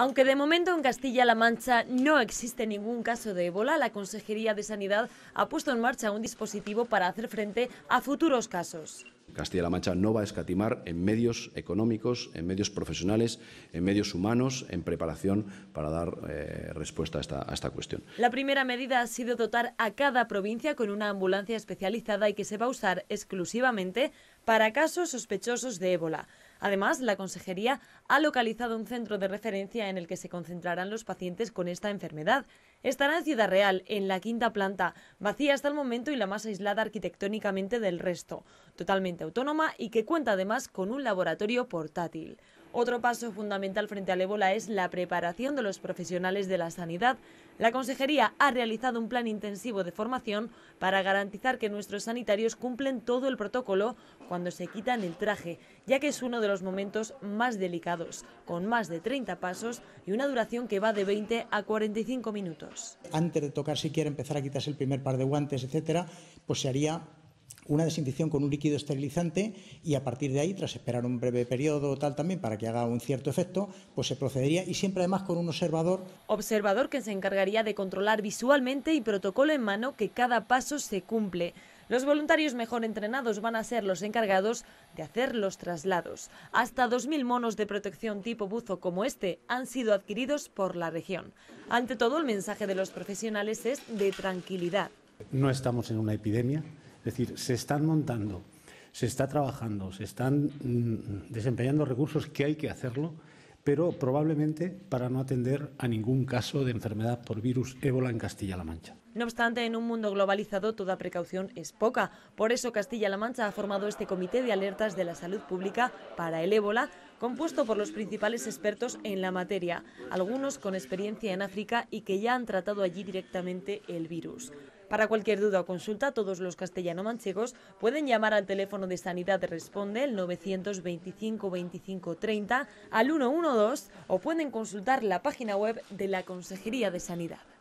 Aunque de momento en Castilla-La Mancha no existe ningún caso de ébola, la Consejería de Sanidad ha puesto en marcha un dispositivo para hacer frente a futuros casos. Castilla-La Mancha no va a escatimar en medios económicos, en medios profesionales, en medios humanos, en preparación para dar eh, respuesta a esta, a esta cuestión. La primera medida ha sido dotar a cada provincia con una ambulancia especializada y que se va a usar exclusivamente para casos sospechosos de ébola. Además, la Consejería ha localizado un centro de referencia en el que se concentrarán los pacientes con esta enfermedad. Estará en Ciudad Real, en la quinta planta, vacía hasta el momento y la más aislada arquitectónicamente del resto, totalmente autónoma y que cuenta además con un laboratorio portátil. Otro paso fundamental frente al ébola es la preparación de los profesionales de la sanidad. La Consejería ha realizado un plan intensivo de formación para garantizar que nuestros sanitarios cumplen todo el protocolo cuando se quitan el traje, ya que es uno de los momentos más delicados, con más de 30 pasos y una duración que va de 20 a 45 minutos. Antes de tocar siquiera empezar a quitarse el primer par de guantes, etcétera, pues se haría una desinfección con un líquido esterilizante y a partir de ahí, tras esperar un breve periodo tal también para que haga un cierto efecto, pues se procedería y siempre además con un observador. Observador que se encargaría de controlar visualmente y protocolo en mano que cada paso se cumple. Los voluntarios mejor entrenados van a ser los encargados de hacer los traslados. Hasta 2.000 monos de protección tipo buzo como este han sido adquiridos por la región. Ante todo, el mensaje de los profesionales es de tranquilidad. No estamos en una epidemia, es decir, se están montando, se está trabajando, se están mm, desempeñando recursos que hay que hacerlo, pero probablemente para no atender a ningún caso de enfermedad por virus ébola en Castilla-La Mancha. No obstante, en un mundo globalizado toda precaución es poca. Por eso Castilla-La Mancha ha formado este Comité de Alertas de la Salud Pública para el Ébola, compuesto por los principales expertos en la materia, algunos con experiencia en África y que ya han tratado allí directamente el virus. Para cualquier duda o consulta, todos los castellano-manchegos pueden llamar al teléfono de Sanidad Responde, el 925 25 30, al 112 o pueden consultar la página web de la Consejería de Sanidad.